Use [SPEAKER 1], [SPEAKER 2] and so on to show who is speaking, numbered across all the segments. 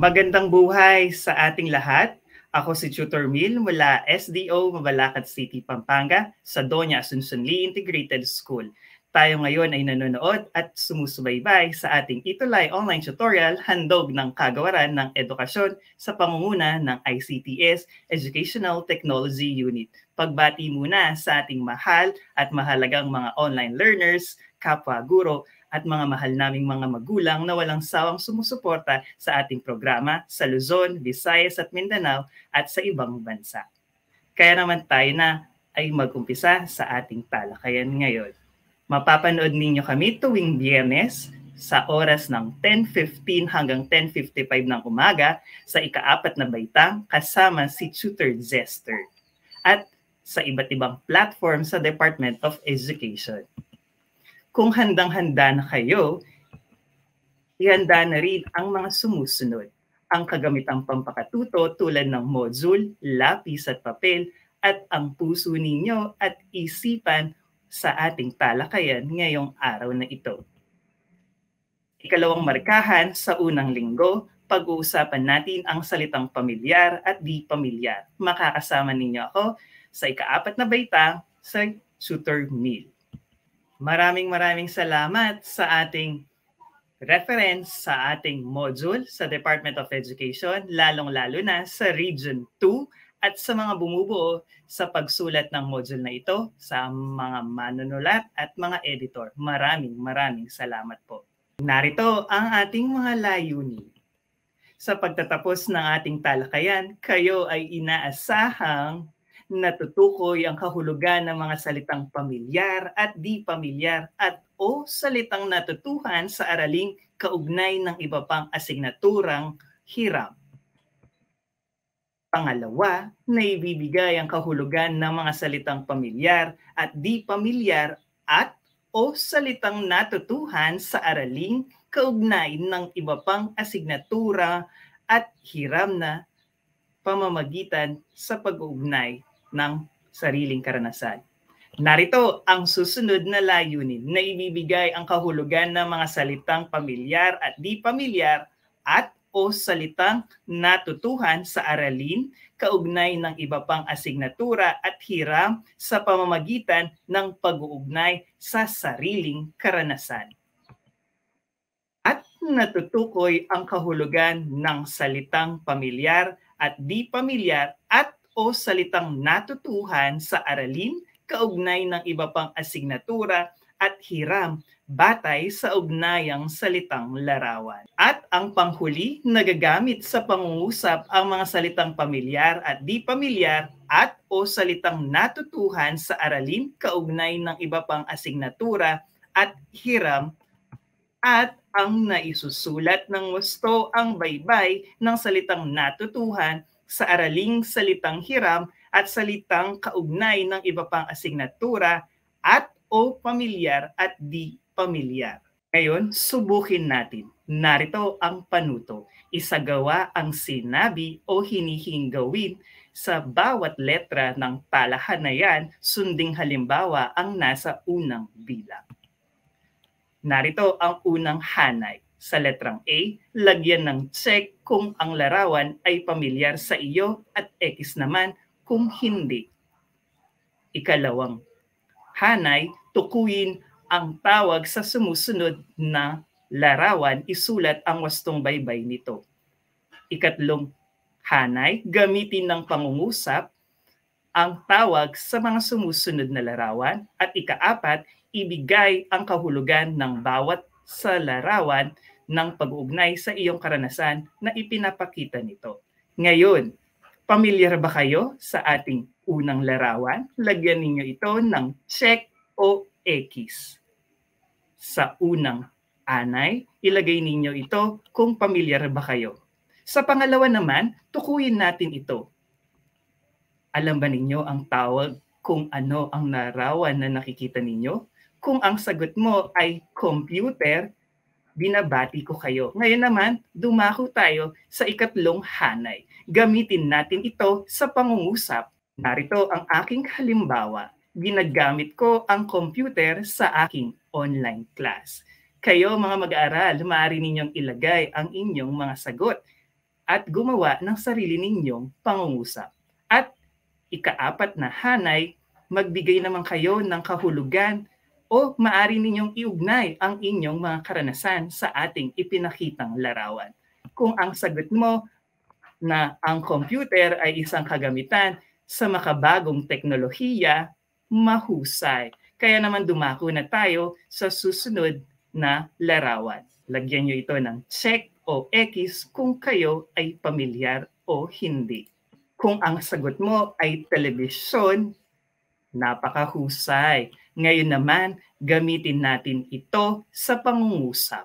[SPEAKER 1] Magandang buhay sa ating lahat. Ako si Tutor Mil mula SDO Mabalacat City, Pampanga sa Doña Asuncion Lee Integrated School. Tayo ngayon ay nanonood at sumusubaybay sa ating Itulay online tutorial handog ng kagawaran ng edukasyon sa pangunguna ng ICTS Educational Technology Unit. Pagbati muna sa ating mahal at mahalagang mga online learners, kapwa guro at mga mahal naming mga magulang na walang sawang sumusuporta sa ating programa sa Luzon, Visayas at Mindanao at sa ibang bansa. Kaya naman tayo na ay magumpisa sa ating talakayan ngayon. Mapapanood ninyo kami tuwing Biyernes sa oras ng 10.15 hanggang 10.55 ng umaga sa ikaapat na baitang kasama si Tutor Zester at sa iba't ibang platform sa Department of Education kung handang-handa na kayo, ihanda na rin ang mga sumusunod. Ang kagamitang pampakatuto tulad ng module, lapis at papel at ang puso ninyo at isipan sa ating talakayan ngayong araw na ito. Ikalawang markahan sa unang linggo, pag-uusapan natin ang salitang pamilyar at di pamilyar. Makakasama ninyo ako sa ikaapat na baita sa tutor meal. Maraming maraming salamat sa ating reference sa ating module sa Department of Education, lalong-lalo na sa Region 2 at sa mga bumubuo sa pagsulat ng module na ito sa mga manunulat at mga editor. Maraming maraming salamat po. Narito ang ating mga layunin. Sa pagtatapos ng ating talakayan, kayo ay inaasahang natutukoy ang kahulugan ng mga salitang pamilyar at di pamilyar at o salitang natutuhan sa araling kaugnay ng iba pang asignaturang hiram. Pangalawa, naibibigay ang kahulugan ng mga salitang pamilyar at di pamilyar at o salitang natutuhan sa araling kaugnay ng iba pang asignatura at hiram na pamamagitan sa pag-uugnay ng sariling karanasan. Narito ang susunod na layunin na ibibigay ang kahulugan ng mga salitang pamilyar at di pamilyar at o salitang natutuhan sa aralin kaugnay ng iba pang asignatura at hiram sa pamamagitan ng pag-uugnay sa sariling karanasan. At natutukoy ang kahulugan ng salitang pamilyar at di pamilyar o salitang natutuhan sa aralin kaugnay ng iba pang asignatura at hiram batay sa ugnayang salitang larawan. At ang panghuli, nagagamit sa pangungusap ang mga salitang pamilyar at di pamilyar at o salitang natutuhan sa aralin kaugnay ng iba pang asignatura at hiram at ang naisusulat ng wasto ang baybay ng salitang natutuhan sa araling salitang hiram at salitang kaugnay ng iba pang asignatura at o pamilyar at di pamilyar. Ngayon, subukin natin. Narito ang panuto. Isagawa ang sinabi o hinihing sa bawat letra ng talahan na yan, sunding halimbawa ang nasa unang bilang. Narito ang unang hanay. Sa letrang A, lagyan ng check kung ang larawan ay pamilyar sa iyo at X naman kung hindi. Ikalawang, hanay, tukuyin ang tawag sa sumusunod na larawan, isulat ang wastong baybay nito. Ikatlong, hanay, gamitin ng pangungusap ang tawag sa mga sumusunod na larawan at ikaapat, ibigay ang kahulugan ng bawat sa larawan ng pag-uugnay sa iyong karanasan na ipinapakita nito. Ngayon, pamilyar ba kayo sa ating unang larawan? Lagyan ninyo ito ng check o X. Sa unang anay, ilagay ninyo ito kung pamilyar ba kayo. Sa pangalawa naman, tukuyin natin ito. Alam ba ninyo ang tawag kung ano ang larawan na nakikita ninyo? Kung ang sagot mo ay computer, binabati ko kayo. Ngayon naman, dumako tayo sa ikatlong hanay. Gamitin natin ito sa pangungusap. Narito ang aking halimbawa. Ginagamit ko ang computer sa aking online class. Kayo mga mag-aaral, maaari ninyong ilagay ang inyong mga sagot at gumawa ng sarili ninyong pangungusap. At ikaapat na hanay, magbigay naman kayo ng kahulugan o maari ninyong iugnay ang inyong mga karanasan sa ating ipinakitang larawan. Kung ang sagot mo na ang computer ay isang kagamitan sa makabagong teknolohiya, mahusay. Kaya naman dumako na tayo sa susunod na larawan. Lagyan nyo ito ng check o X kung kayo ay pamilyar o hindi. Kung ang sagot mo ay telebisyon, napakahusay. Ngayon naman, gamitin natin ito sa pangungusap.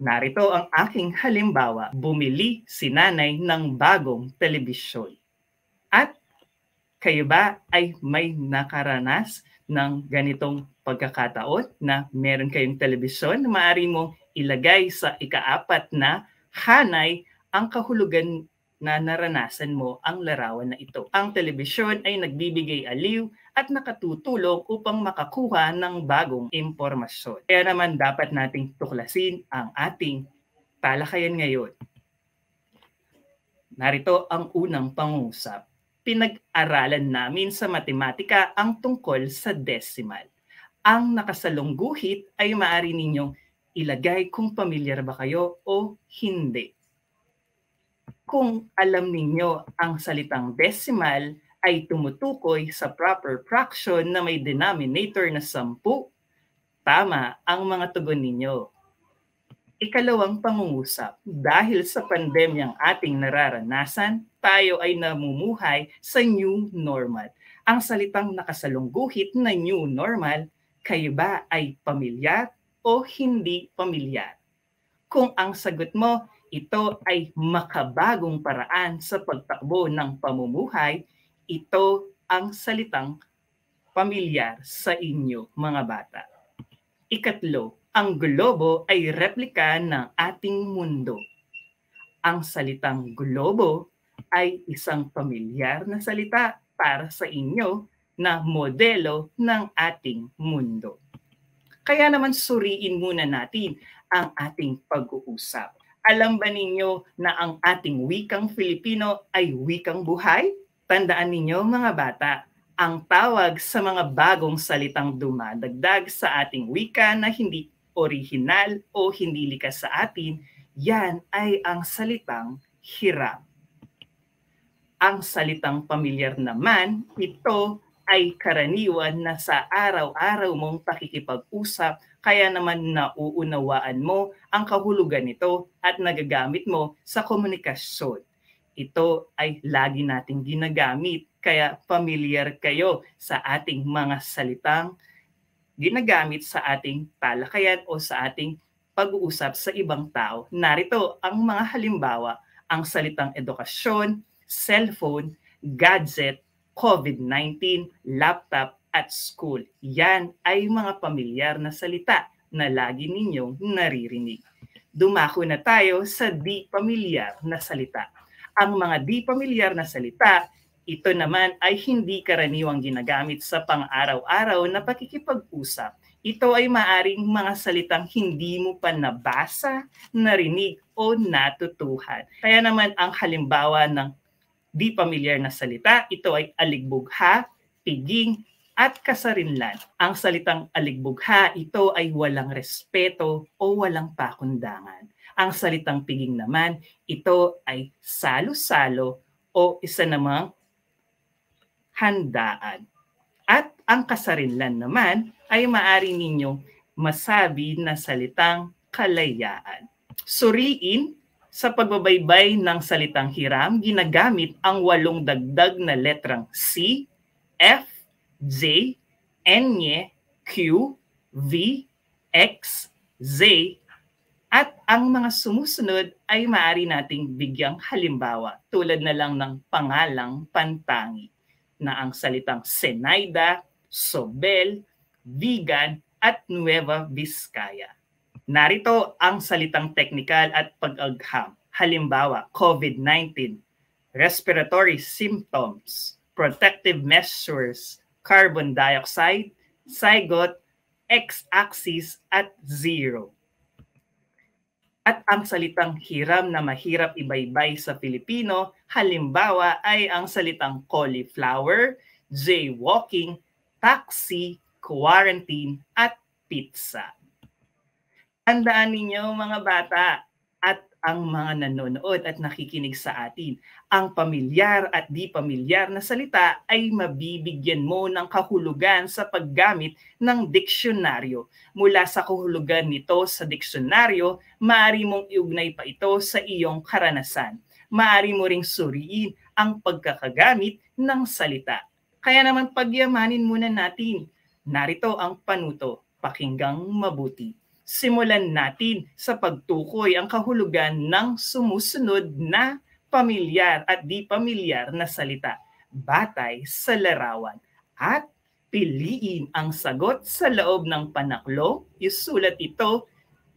[SPEAKER 1] Narito ang aking halimbawa. Bumili si nanay ng bagong telebisyon. At kayo ba ay may nakaranas ng ganitong pagkakataon na meron kayong telebisyon na maaari mong ilagay sa ikaapat na hanay ang kahulugan na naranasan mo ang larawan na ito. Ang telebisyon ay nagbibigay aliw at nakatutulong upang makakuha ng bagong impormasyon. Kaya naman dapat nating tuklasin ang ating talakayan ngayon. Narito ang unang pangusap. Pinag-aralan namin sa matematika ang tungkol sa decimal. Ang nakasalungguhit ay maaari ninyong ilagay kung pamilyar ba kayo o hindi. Kung alam ninyo ang salitang decimal, ay tumutukoy sa proper fraction na may denominator na 10? Tama ang mga tugon ninyo. Ikalawang pangungusap, dahil sa pandemyang ating nararanasan, tayo ay namumuhay sa new normal. Ang salitang nakasalungguhit na new normal, kayo ba ay pamilyar o hindi pamilyar? Kung ang sagot mo, ito ay makabagong paraan sa pagtakbo ng pamumuhay, ito ang salitang pamilyar sa inyo, mga bata. Ikatlo, ang globo ay replika ng ating mundo. Ang salitang globo ay isang pamilyar na salita para sa inyo na modelo ng ating mundo. Kaya naman suriin muna natin ang ating pag-uusap. Alam ba ninyo na ang ating wikang Filipino ay wikang buhay? Tandaan ninyo mga bata, ang tawag sa mga bagong salitang dumadagdag sa ating wika na hindi orihinal o hindi likas sa atin, yan ay ang salitang hirap. Ang salitang pamilyar naman, ito ay karaniwan na sa araw-araw mong pakikipag-usap kaya naman nauunawaan mo ang kahulugan nito at nagagamit mo sa komunikasyon ito ay lagi nating ginagamit. Kaya familiar kayo sa ating mga salitang ginagamit sa ating talakayan o sa ating pag-uusap sa ibang tao. Narito ang mga halimbawa, ang salitang edukasyon, cellphone, gadget, COVID-19, laptop at school. Yan ay mga pamilyar na salita na lagi ninyong naririnig. Dumako na tayo sa di pamilyar na salita. Ang mga di pamilyar na salita, ito naman ay hindi karaniwang ginagamit sa pang-araw-araw na pakikipag-usap. Ito ay maaring mga salitang hindi mo pa nabasa, narinig o natutuhan. Kaya naman ang halimbawa ng di pamilyar na salita, ito ay aligbugha, piging, at kasarinlan. Ang salitang aligbugha, ito ay walang respeto o walang pakundangan. Ang salitang piging naman, ito ay salo-salo o isa namang handaan. At ang kasarinlan naman ay maari ninyong masabi na salitang kalayaan. Suriin sa pagbabaybay ng salitang hiram, ginagamit ang walong dagdag na letrang C, F, J, N, Q, V, X, Z, at ang mga sumusunod ay maaari nating bigyang halimbawa tulad na lang ng pangalang pantangi na ang salitang Senaida, Sobel, Vigan at Nueva Vizcaya. Narito ang salitang teknikal at pag-agham. Halimbawa, COVID-19, respiratory symptoms, protective measures, carbon dioxide, zygote, x-axis at zero. At ang salitang hiram na mahirap ibaybay sa Pilipino, halimbawa ay ang salitang cauliflower, jaywalking, taxi, quarantine, at pizza. Tandaan ninyo mga bata, ang mga nanonood at nakikinig sa atin. Ang pamilyar at di pamilyar na salita ay mabibigyan mo ng kahulugan sa paggamit ng diksyonaryo. Mula sa kahulugan nito sa diksyonaryo, maaari mong iugnay pa ito sa iyong karanasan. Maaari mo ring suriin ang pagkakagamit ng salita. Kaya naman pagyamanin muna natin. Narito ang panuto, pakinggang mabuti simulan natin sa pagtukoy ang kahulugan ng sumusunod na pamilyar at di pamilyar na salita batay sa larawan at piliin ang sagot sa loob ng panaklo, isulat ito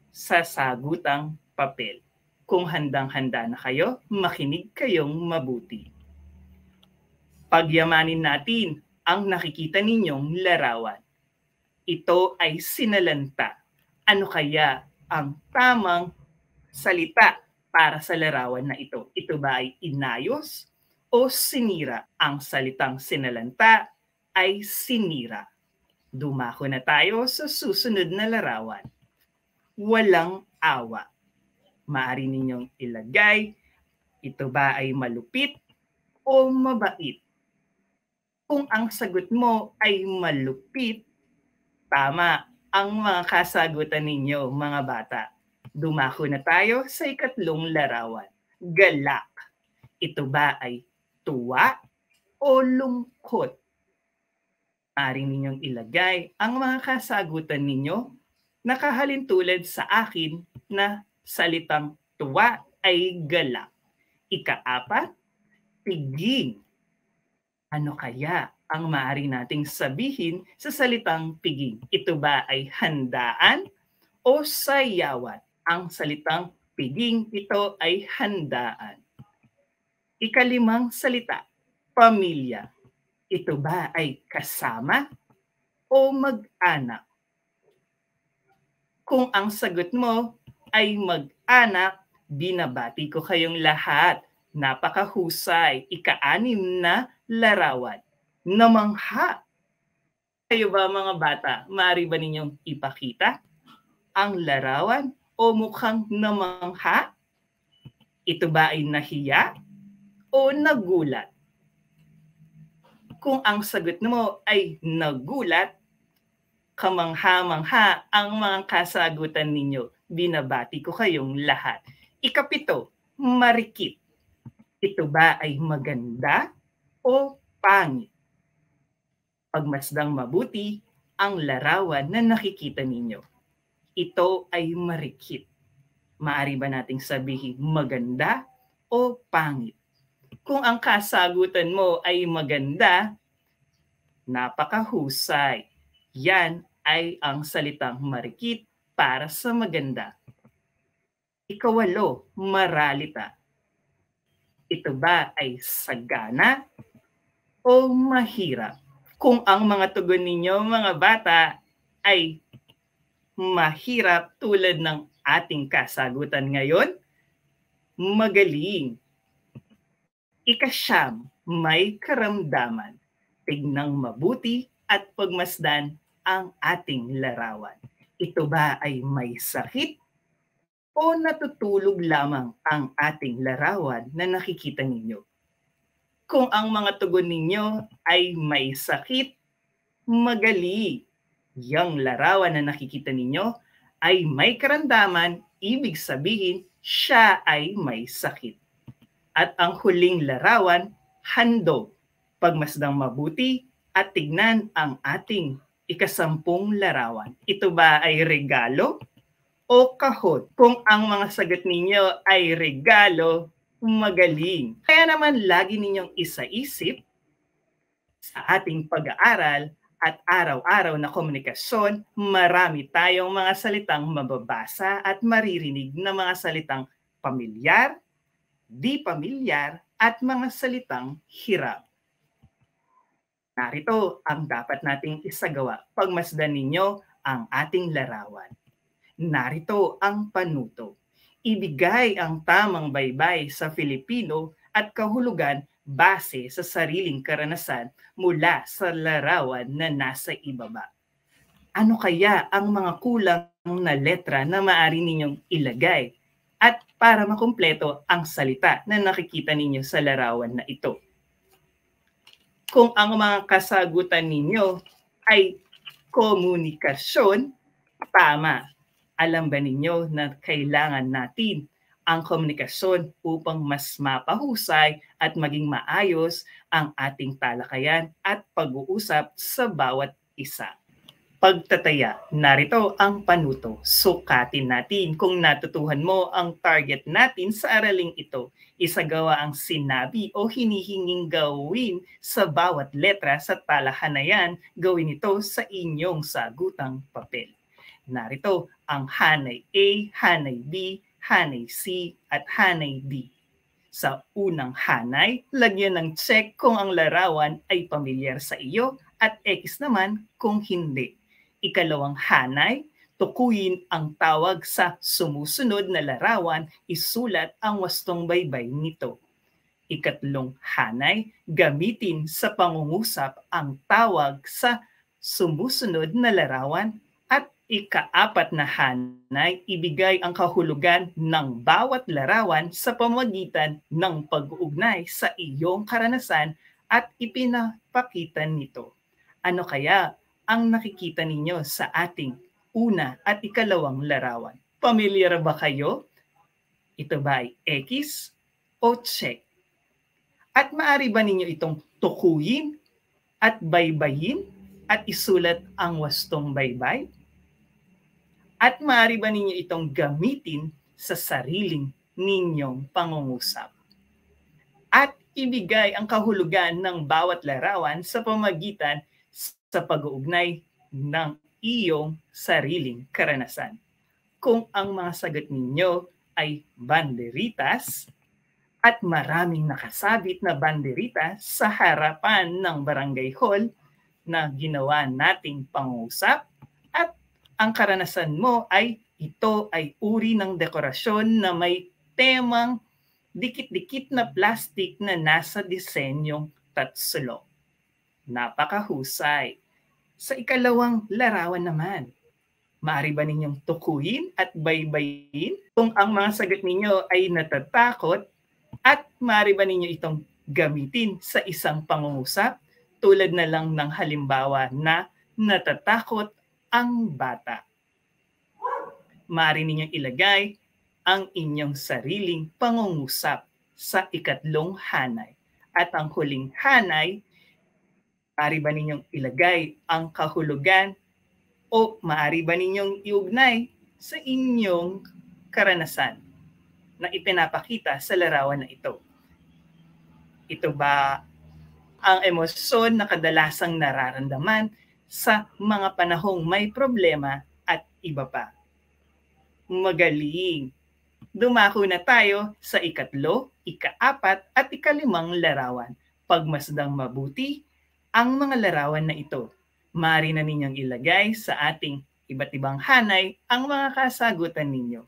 [SPEAKER 1] sa sagutang papel. Kung handang-handa na kayo, makinig kayong mabuti. Pagyamanin natin ang nakikita ninyong larawan. Ito ay sinalanta ano kaya ang tamang salita para sa larawan na ito? Ito ba ay inayos o sinira? Ang salitang sinalanta ay sinira. Dumako na tayo sa susunod na larawan. Walang awa. Maari ninyong ilagay, ito ba ay malupit o mabait? Kung ang sagot mo ay malupit, tama, ang mga kasagutan ninyo, mga bata. Dumako na tayo sa ikatlong larawan. Galak. Ito ba ay tuwa o lungkot? Ari ninyong ilagay ang mga kasagutan ninyo nakahalin tulad sa akin na salitang tuwa ay galak. Ikaapat, piging ano kaya ang maaari nating sabihin sa salitang piging? Ito ba ay handaan o sayawan? Ang salitang piging ito ay handaan. Ikalimang salita, pamilya. Ito ba ay kasama o mag-anak? Kung ang sagot mo ay mag-anak, binabati ko kayong lahat. Napakahusay. Ika-anim na larawan na mangha. Kayo ba mga bata, maaari ba ninyong ipakita ang larawan o mukhang namangha? Ito ba ay nahiya o nagulat? Kung ang sagot mo ay nagulat, kamangha-mangha ang mga kasagutan ninyo. Binabati ko kayong lahat. Ikapito, marikit. Ito ba ay maganda o pangit. Pagmasdang mabuti ang larawan na nakikita ninyo. Ito ay marikit. Maari ba nating sabihin maganda o pangit? Kung ang kasagutan mo ay maganda, napakahusay. Yan ay ang salitang marikit para sa maganda. Ikawalo, maralita. Ito ba ay sagana o mahirap? Kung ang mga tugon ninyo mga bata ay mahirap tulad ng ating kasagutan ngayon, magaling. Ikasyam, may karamdaman. Tignang mabuti at pagmasdan ang ating larawan. Ito ba ay may sakit o natutulog lamang ang ating larawan na nakikita ninyo? kung ang mga tugon ninyo ay may sakit, magali. Yang larawan na nakikita ninyo ay may karandaman, ibig sabihin siya ay may sakit. At ang huling larawan, handog. Pagmasdang mabuti at tignan ang ating ikasampung larawan. Ito ba ay regalo o kahot? Kung ang mga sagot ninyo ay regalo, magaling. Kaya naman lagi ninyong isaisip sa ating pag-aaral at araw-araw na komunikasyon, marami tayong mga salitang mababasa at maririnig na mga salitang pamilyar, di pamilyar, at mga salitang hirap. Narito ang dapat nating isagawa pagmasdan ninyo ang ating larawan. Narito ang panuto ibigay ang tamang baybay sa Filipino at kahulugan base sa sariling karanasan mula sa larawan na nasa ibaba. Ano kaya ang mga kulang na letra na maari ninyong ilagay at para makumpleto ang salita na nakikita ninyo sa larawan na ito? Kung ang mga kasagutan ninyo ay komunikasyon, tama alam ba ninyo na kailangan natin ang komunikasyon upang mas mapahusay at maging maayos ang ating talakayan at pag-uusap sa bawat isa. Pagtataya, narito ang panuto. Sukatin natin kung natutuhan mo ang target natin sa araling ito. Isagawa ang sinabi o hinihinging gawin sa bawat letra sa talahanayan. Gawin ito sa inyong sagutang papel. Narito ang hanay A, hanay B, hanay C, at hanay D. Sa unang hanay, lagyan ng check kung ang larawan ay pamilyar sa iyo at X naman kung hindi. Ikalawang hanay, tukuyin ang tawag sa sumusunod na larawan, isulat ang wastong baybay nito. Ikatlong hanay, gamitin sa pangungusap ang tawag sa sumusunod na larawan ikaapat na hanay, ibigay ang kahulugan ng bawat larawan sa pamagitan ng pag-uugnay sa iyong karanasan at ipinapakita nito. Ano kaya ang nakikita ninyo sa ating una at ikalawang larawan? Pamilyar ba kayo? Ito ba ay X o check? At maari ba ninyo itong tukuyin at baybayin at isulat ang wastong baybay? at maaari ba ninyo itong gamitin sa sariling ninyong pangungusap? At ibigay ang kahulugan ng bawat larawan sa pamagitan sa pag-uugnay ng iyong sariling karanasan. Kung ang mga sagot ninyo ay banderitas at maraming nakasabit na banderita sa harapan ng barangay hall na ginawa nating pangusap, ang karanasan mo ay ito ay uri ng dekorasyon na may temang dikit-dikit na plastic na nasa disenyong tatsulo. Napakahusay. Sa ikalawang larawan naman, Maari ba ninyong tukuyin at baybayin kung ang mga sagot ninyo ay natatakot at maari ba ninyo itong gamitin sa isang pangungusap tulad na lang ng halimbawa na natatakot ang bata. Maaari ninyong ilagay ang inyong sariling pangungusap sa ikatlong hanay. At ang huling hanay, maaari ba ninyong ilagay ang kahulugan o maaari ba ninyong iugnay sa inyong karanasan na ipinapakita sa larawan na ito? Ito ba ang emosyon na kadalasang nararamdaman sa mga panahong may problema at iba pa. Magaling! Dumako na tayo sa ikatlo, ikaapat at ikalimang larawan. Pagmasdang mabuti ang mga larawan na ito. Maaari na ninyong ilagay sa ating iba't ibang hanay ang mga kasagutan ninyo.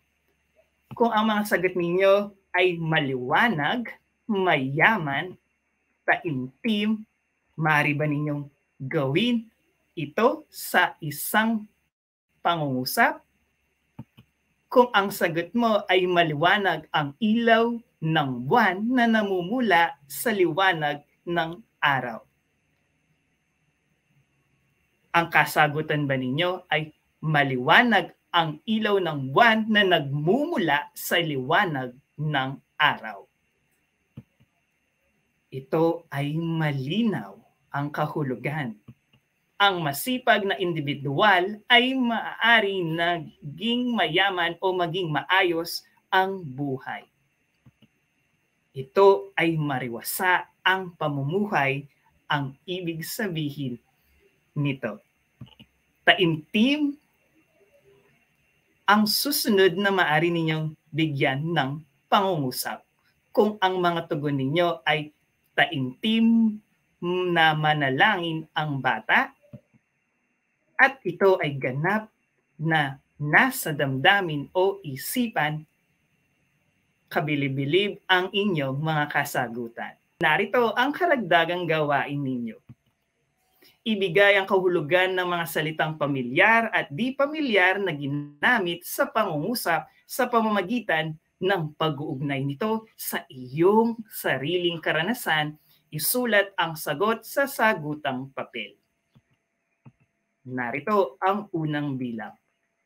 [SPEAKER 1] Kung ang mga sagot ninyo ay maliwanag, mayaman, taimtim, maaari ba ninyong gawin ito sa isang pangungusap? Kung ang sagot mo ay maliwanag ang ilaw ng buwan na namumula sa liwanag ng araw. Ang kasagutan ba ninyo ay maliwanag ang ilaw ng buwan na nagmumula sa liwanag ng araw. Ito ay malinaw ang kahulugan ang masipag na individual ay maaari naging mayaman o maging maayos ang buhay. Ito ay mariwasa ang pamumuhay ang ibig sabihin nito. Taimtim ang susunod na maaari ninyong bigyan ng pangungusap kung ang mga tugon ninyo ay taimtim na manalangin ang bata at ito ay ganap na nasa damdamin o isipan, kabilibilib ang inyong mga kasagutan. Narito ang karagdagang gawain ninyo. Ibigay ang kahulugan ng mga salitang pamilyar at di pamilyar na ginamit sa pangungusap sa pamamagitan ng pag-uugnay nito sa iyong sariling karanasan, isulat ang sagot sa sagutang papel. Narito ang unang bilang.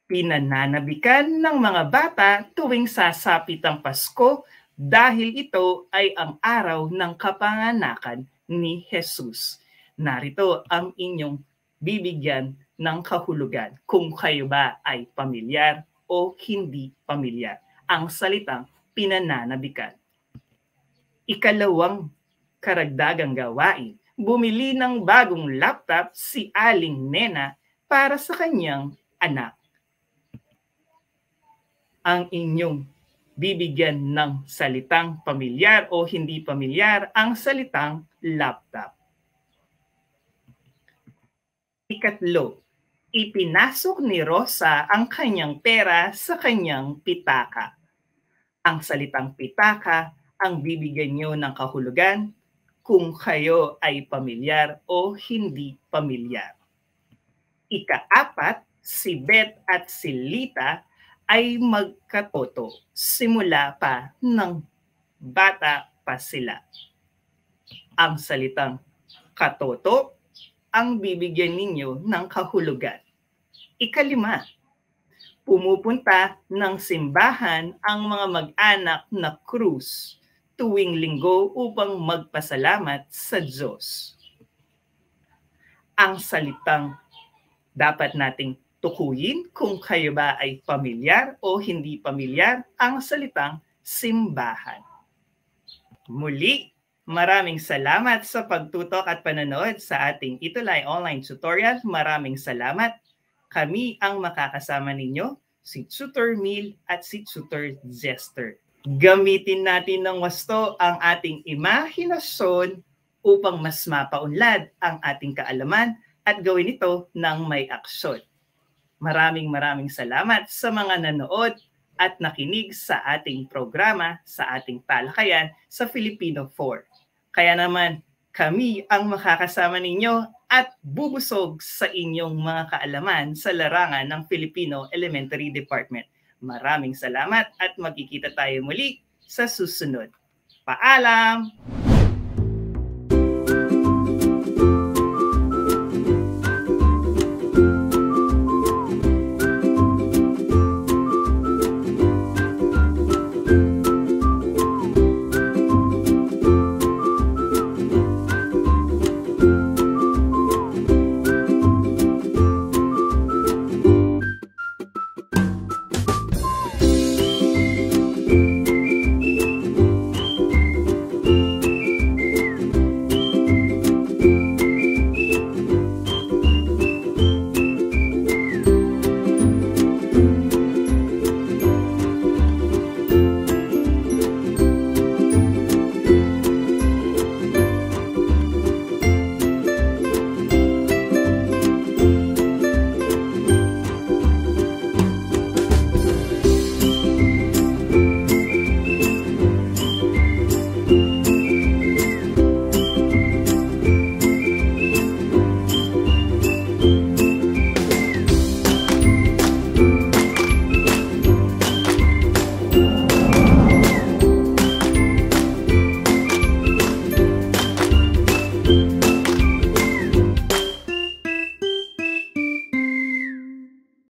[SPEAKER 1] Pinananabikan ng mga bata tuwing sasapit ang Pasko dahil ito ay ang araw ng kapanganakan ni Jesus. Narito ang inyong bibigyan ng kahulugan kung kayo ba ay pamilyar o hindi pamilyar. Ang salitang pinananabikan. Ikalawang karagdagang gawain bumili ng bagong laptop si Aling Nena para sa kanyang anak. Ang inyong bibigyan ng salitang pamilyar o hindi pamilyar ang salitang laptop. Ikatlo, ipinasok ni Rosa ang kanyang pera sa kanyang pitaka. Ang salitang pitaka ang bibigyan niyo ng kahulugan kung kayo ay pamilyar o hindi pamilyar. Ikaapat, si Beth at si Lita ay magkatoto simula pa ng bata pa sila. Ang salitang katoto ang bibigyan ninyo ng kahulugan. Ikalima, pumupunta ng simbahan ang mga mag-anak na Cruz tuwing linggo upang magpasalamat sa Diyos. Ang salitang dapat nating tukuyin kung kayo ba ay pamilyar o hindi pamilyar ang salitang simbahan. Muli, maraming salamat sa pagtutok at panonood sa ating Itulay Online Tutorial. Maraming salamat. Kami ang makakasama ninyo, si Tutor Mil at si Tutor Jester. Gamitin natin ng wasto ang ating imahinasyon upang mas mapaunlad ang ating kaalaman at gawin ito ng may aksyon. Maraming maraming salamat sa mga nanood at nakinig sa ating programa, sa ating talakayan sa Filipino 4. Kaya naman, kami ang makakasama ninyo at bubusog sa inyong mga kaalaman sa larangan ng Filipino Elementary Department. Maraming salamat at magkikita tayo muli sa susunod. Paalam!